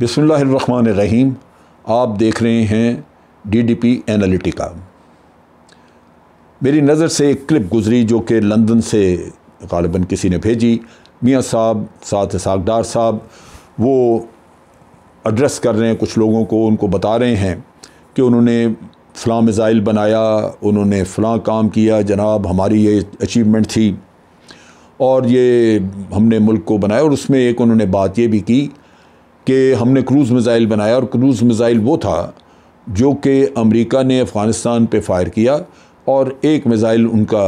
बिसमान रहीम आप देख रहे हैं डीडीपी एनालिटिका मेरी नज़र से एक क्लिप गुजरी जो कि लंदन से गालिबा किसी ने भेजी मियाँ साहब साथ सागदार साहब वो एड्रेस कर रहे हैं कुछ लोगों को उनको बता रहे हैं कि उन्होंने फ़लाँ मिज़ाइल बनाया उन्होंने फ़लाँ काम किया जनाब हमारी ये अचीवमेंट थी और ये हमने मुल्क को बनाया और उसमें एक उन्होंने बात ये भी की कि हमने क्रूज़ मिज़ाइल बनाया और क्रूज़ मिज़ाइल वो था जो कि अमेरिका ने अफ़गानिस्तान पे फायर किया और एक मिज़ाइल उनका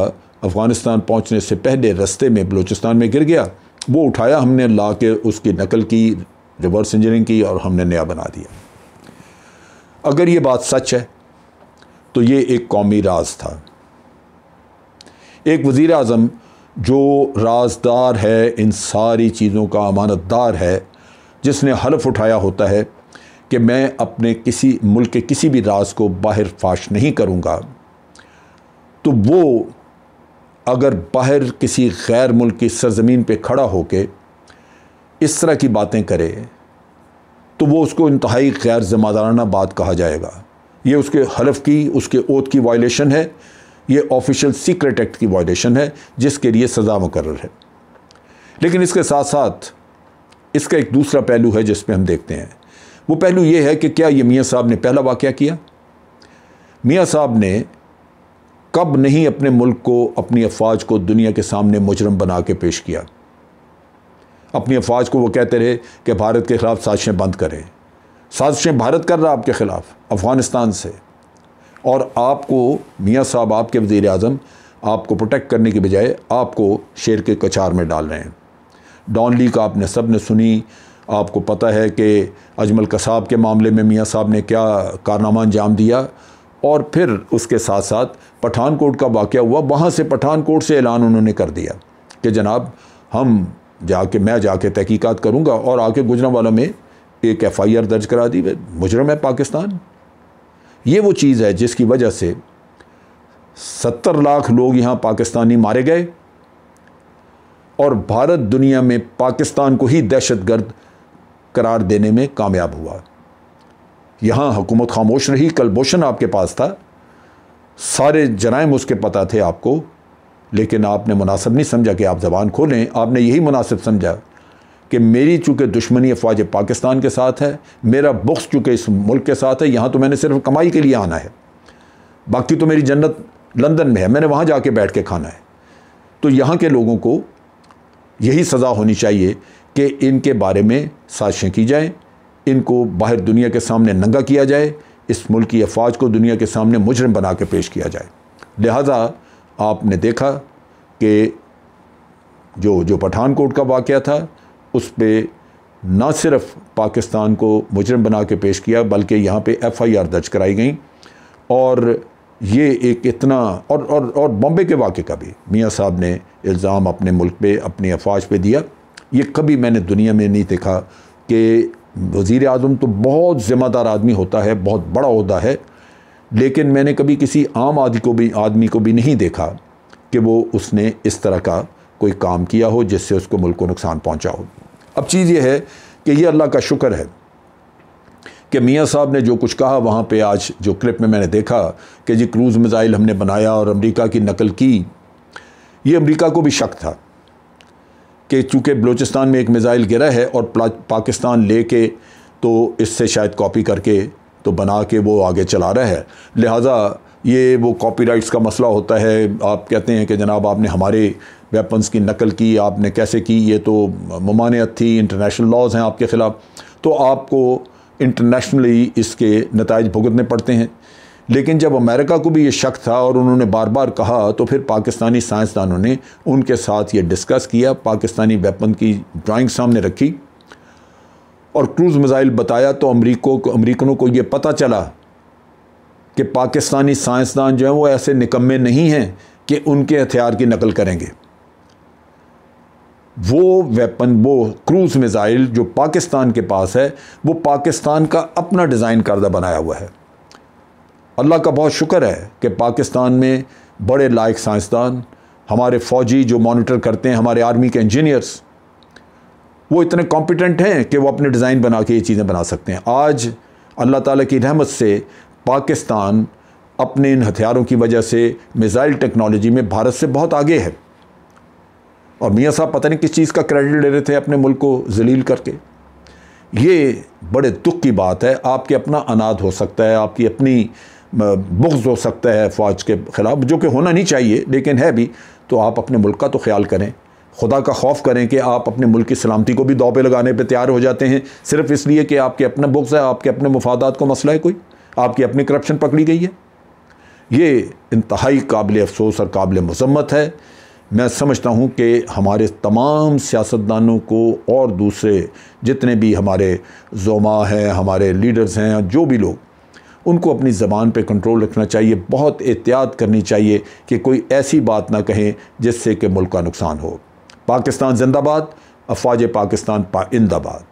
अफ़गानिस्तान पहुंचने से पहले रस्ते में बलूचिस्तान में गिर गया वो उठाया हमने ला के उसकी नकल की रिवर्स इंजीनियरिंग की और हमने नया बना दिया अगर ये बात सच है तो ये एक कौमी राज था एक वज़ी अजम जो राजदार है इन सारी चीज़ों का अमानतदार है जिसने हलफ उठाया होता है कि मैं अपने किसी मुल्क के किसी भी राज को बाहर फाश नहीं करूँगा तो वो अगर बाहर किसी गैर मुल्क की सरजमीन पर खड़ा होकर इस तरह की बातें करे तो वो उसको इंतहाई गैर जमादाराना बात कहा जाएगा ये उसके हलफ की उसके ओत की वायलेशन है ये ऑफिशियल सीक्रेट एक्ट की वायलेशन है जिसके लिए सज़ा मुकर है लेकिन इसके साथ साथ इसका एक दूसरा पहलू है जिसमें हम देखते हैं वो पहलू ये है कि क्या ये मियाँ साहब ने पहला वाक़ किया मियाँ साहब ने कब नहीं अपने मुल्क को अपनी अफवाज को दुनिया के सामने मुजरम बना के पेश किया अपनी अफवाज को वो कहते रहे कि भारत के ख़िलाफ़ साजिशें बंद करें साजिशें भारत कर रहा आपके ख़िलाफ़ अफ़गानिस्तान से और आपको मियाँ साहब आपके वज़ी अजम आपको प्रोटेक्ट करने के बजाय आपको शेर के कचार में डाल रहे हैं डॉन ली का आपने सब ने सुनी आपको पता है कि अजमल कसाब के मामले में मियाँ साहब ने क्या कारनामा अंजाम दिया और फिर उसके साथ साथ पठानकोट का वाक़ हुआ वहाँ से पठानकोट से ऐलान उन्होंने कर दिया कि जनाब हम जाके मैं जाके तहकीकात करूँगा और आके गुजरावाला में एक एफ़ आई आर दर्ज करा दी मुजरम है पाकिस्तान ये वो चीज़ है जिसकी वजह से सत्तर लाख लोग यहाँ पाकिस्तानी मारे गए और भारत दुनिया में पाकिस्तान को ही दहशतगर्द करार देने में कामयाब हुआ यहाँ हुकूमत खामोश रही कलभूषण आपके पास था सारे जराइम उसके पता थे आपको लेकिन आपने मुनासिब नहीं समझा कि आप ज़बान खोलें आपने यही मुनासिब समझा कि मेरी चूँकि दुश्मनी अफवाज पाकिस्तान के साथ है मेरा बुक्स चूँकि इस मुल्क के साथ है यहाँ तो मैंने सिर्फ कमाई के लिए आना है बाकी तो मेरी जन्नत लंदन में है मैंने वहाँ जाके बैठ के खाना है तो यहाँ के लोगों को यही सज़ा होनी चाहिए कि इनके बारे में साजिशें की जाएँ इनको बाहर दुनिया के सामने नंगा किया जाए इस मुल्क की अफवाज को दुनिया के सामने मुजरम बना के पेश किया जाए लिहाजा आपने देखा कि जो जो पठानकोट का वाक़ था उस पर ना सिर्फ पाकिस्तान को मुजरम बना के पेश किया बल्कि यहाँ पर एफ़ आई आर दर्ज कराई गई और ये एक इतना और और और बॉम्बे के वाक़े का भी मियाँ साहब ने इल्ज़ाम अपने मुल्क पे अपनी अफवाज पे दिया ये कभी मैंने दुनिया में नहीं देखा कि वज़ी अजम तो बहुत ज़िम्मेदार आदमी होता है बहुत बड़ा होता है लेकिन मैंने कभी किसी आम आदमी को भी आदमी को भी नहीं देखा कि वो उसने इस तरह का कोई काम किया हो जिससे उसको मुल्क को नुकसान पहुँचा हो अब चीज़ ये है कि ये अल्लाह का शुक्र है कि मियाँ साहब ने जो कुछ कहा वहाँ पे आज जो क्लिप में मैंने देखा कि जी क्रूज़ मिज़ाइल हमने बनाया और अमेरिका की नकल की ये अमेरिका को भी शक था कि चूँकि बलूचिस्तान में एक मिज़ाइल गिरा है और पाकिस्तान ले के तो इससे शायद कॉपी करके तो बना के वो आगे चला रहा है लिहाजा ये वो कॉपीराइट्स का मसला होता है आप कहते हैं कि जनाब आपने हमारे वेपन्स की नकल की आपने कैसे की ये तो ममानियत थी इंटरनेशनल लॉज हैं आपके ख़िलाफ़ तो आपको इंटरनेशनली इसके नतज भुगतने पड़ते हैं लेकिन जब अमेरिका को भी ये शक था और उन्होंने बार बार कहा तो फिर पाकिस्तानी साइंसदानों ने उनके साथ ये डिस्कस किया पाकिस्तानी वेपन की ड्राइंग सामने रखी और क्रूज़ मिज़ाइल बताया तो अमरीकों को अमरीकनों को ये पता चला कि पाकिस्तानी साइंसदान जो हैं वो ऐसे निकम्मे नहीं हैं कि उनके हथियार की नकल करेंगे वो वेपन वो क्रूज़ मिसाइल जो पाकिस्तान के पास है वो पाकिस्तान का अपना डिज़ाइन करदा बनाया हुआ है अल्लाह का बहुत शुक्र है कि पाकिस्तान में बड़े लायक साइंसदान हमारे फ़ौजी जो मॉनिटर करते हैं हमारे आर्मी के इंजीनियर्स वो इतने कॉम्पिटेंट हैं कि वो अपने डिज़ाइन बना के ये चीज़ें बना सकते हैं आज अल्लाह ताला की रहमत से पाकिस्तान अपने इन हथियारों की वजह से मिसाइल टेक्नोलॉजी में भारत से बहुत आगे है और मियाँ साहब पता नहीं किस चीज़ का क्रेडिट ले रहे थे अपने मुल्क को जलील करके ये बड़े दुख की बात है आपके अपना अनाद हो सकता है आपकी अपनी बुग्ज हो सकता है फ़ौज के ख़िलाफ़ जो कि होना नहीं चाहिए लेकिन है भी तो आप अपने मुल्क का तो ख्याल करें खुदा का खौफ करें कि आप अपने मुल्क की सलामती को भी दाव लगाने पर तैयार हो जाते हैं सिर्फ इसलिए कि आपके अपने बुक्स है आपके अपने मफादात को मसला है कोई आपकी अपनी करप्शन पकड़ी गई है ये इंतहाई काबिल अफसोस और काबिल मजम्मत है मैं समझता हूँ कि हमारे तमाम सियासतदानों को और दूसरे जितने भी हमारे जोमा हैं हमारे लीडर्स हैं जो भी लोग उनको अपनी ज़बान पे कंट्रोल रखना चाहिए बहुत एहतियात करनी चाहिए कि कोई ऐसी बात ना कहें जिससे कि मुल्क का नुकसान हो पाकिस्तान जिंदाबाद अफवाज पाकिस्तान पा इंदाबाद